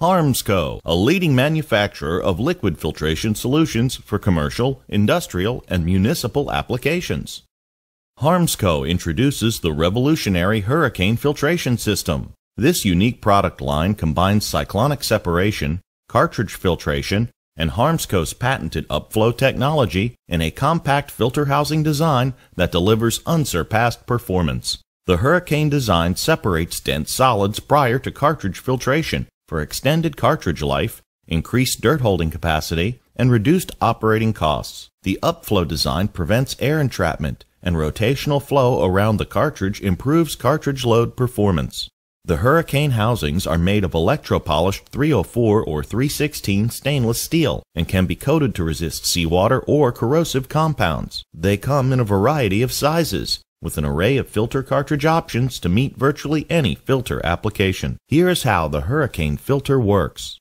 Harmsco, a leading manufacturer of liquid filtration solutions for commercial, industrial, and municipal applications. Harmsco introduces the revolutionary Hurricane Filtration System. This unique product line combines cyclonic separation, cartridge filtration, and Harmsco's patented upflow technology in a compact filter housing design that delivers unsurpassed performance. The Hurricane design separates dense solids prior to cartridge filtration for extended cartridge life, increased dirt holding capacity, and reduced operating costs. The upflow design prevents air entrapment, and rotational flow around the cartridge improves cartridge load performance. The Hurricane housings are made of electro polished 304 or 316 stainless steel and can be coated to resist seawater or corrosive compounds. They come in a variety of sizes, with an array of filter cartridge options to meet virtually any filter application. Here is how the Hurricane filter works.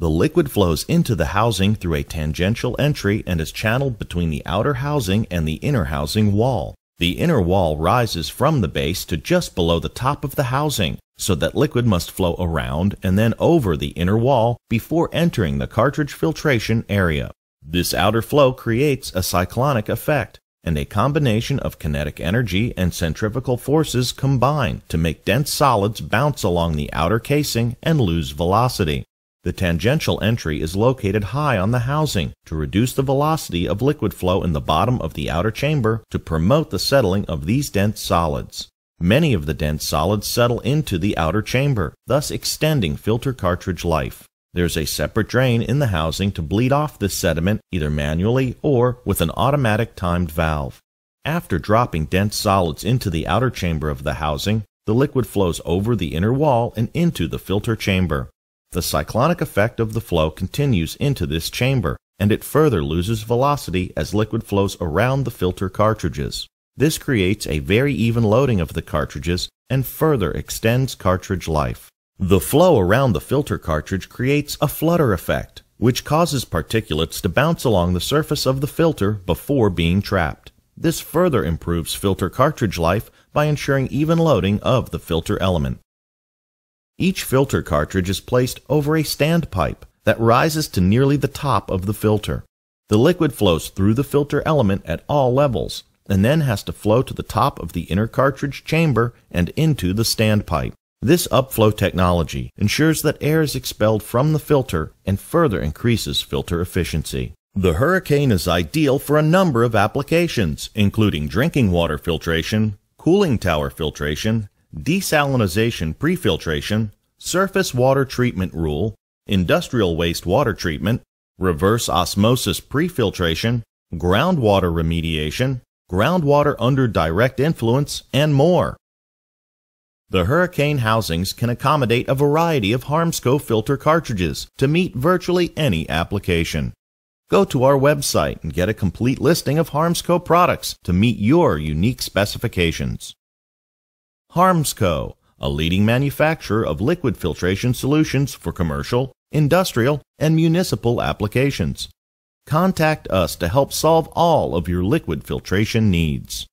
The liquid flows into the housing through a tangential entry and is channeled between the outer housing and the inner housing wall. The inner wall rises from the base to just below the top of the housing, so that liquid must flow around and then over the inner wall before entering the cartridge filtration area. This outer flow creates a cyclonic effect, and a combination of kinetic energy and centrifugal forces combine to make dense solids bounce along the outer casing and lose velocity. The tangential entry is located high on the housing to reduce the velocity of liquid flow in the bottom of the outer chamber to promote the settling of these dense solids. Many of the dense solids settle into the outer chamber, thus extending filter cartridge life. There's a separate drain in the housing to bleed off this sediment either manually or with an automatic timed valve. After dropping dense solids into the outer chamber of the housing, the liquid flows over the inner wall and into the filter chamber. The cyclonic effect of the flow continues into this chamber, and it further loses velocity as liquid flows around the filter cartridges. This creates a very even loading of the cartridges and further extends cartridge life. The flow around the filter cartridge creates a flutter effect, which causes particulates to bounce along the surface of the filter before being trapped. This further improves filter cartridge life by ensuring even loading of the filter element. Each filter cartridge is placed over a standpipe that rises to nearly the top of the filter. The liquid flows through the filter element at all levels and then has to flow to the top of the inner cartridge chamber and into the standpipe. This upflow technology ensures that air is expelled from the filter and further increases filter efficiency. The Hurricane is ideal for a number of applications, including drinking water filtration, cooling tower filtration, desalinization prefiltration, surface water treatment rule, industrial waste water treatment, reverse osmosis prefiltration, groundwater remediation, groundwater under direct influence, and more. The Hurricane housings can accommodate a variety of Harmsco filter cartridges to meet virtually any application. Go to our website and get a complete listing of Harmsco products to meet your unique specifications. Harmsco, a leading manufacturer of liquid filtration solutions for commercial, industrial, and municipal applications. Contact us to help solve all of your liquid filtration needs.